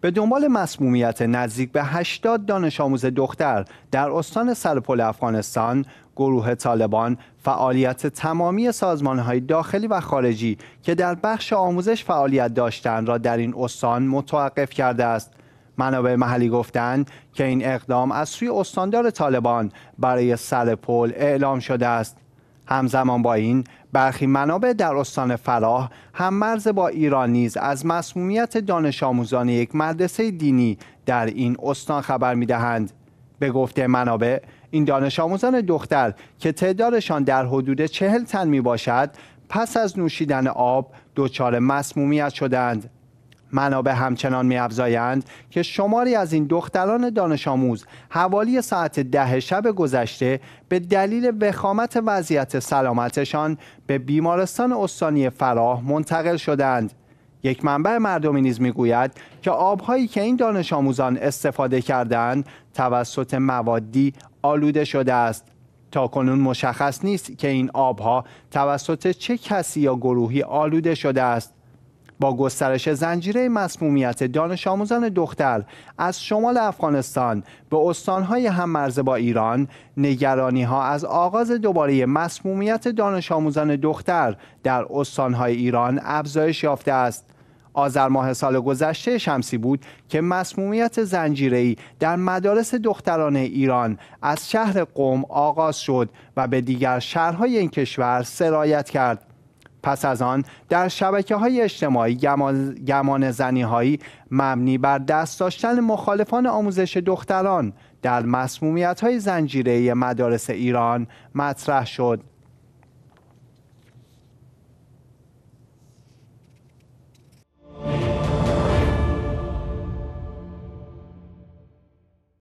به دنبال مسمومیت نزدیک به 80 دانش آموز دختر در استان سرپل افغانستان گروه طالبان فعالیت تمامی سازمانهای داخلی و خارجی که در بخش آموزش فعالیت داشتند را در این استان متوقف کرده است منابع محلی گفتند که این اقدام از سوی استاندار طالبان برای سرپل اعلام شده است همزمان با این برخی منابع در استان فراه هم مرز با ایران نیز از مسمومیت دانش آموزان یک مدرسه دینی در این استان خبر می دهند. به گفته منابع این دانش آموزان دختر که تعدادشان در حدود چهل تن می باشد پس از نوشیدن آب دچار مسمومیت شدند منابع همچنان میافزایند که شماری از این دختران دانش آموز حوالی ساعت ده شب گذشته به دلیل وخامت وضعیت سلامتشان به بیمارستان استانی فراه منتقل شدند یک منبع مردمی نیز میگوید که آبهایی که این دانش آموزان استفاده کردند توسط موادی آلوده شده است تا کنون مشخص نیست که این آبها توسط چه کسی یا گروهی آلوده شده است با گسترش زنجیره مسمومیت دانش آموزان دختر از شمال افغانستان به استانهای مرز با ایران نگرانی ها از آغاز دوباره مسمومیت دانش آموزان دختر در استانهای ایران افزایش یافته است آذر ماه سال گذشته شمسی بود که مسمومیت زنجیری در مدارس دختران ایران از شهر قم آغاز شد و به دیگر شهرهای این کشور سرایت کرد پس از آن در شبکه های اجتماعی گمان زنی هایی مبنی بر دست داشتن مخالفان آموزش دختران در مسمومیت های زنجیره مدارس ایران مطرح شد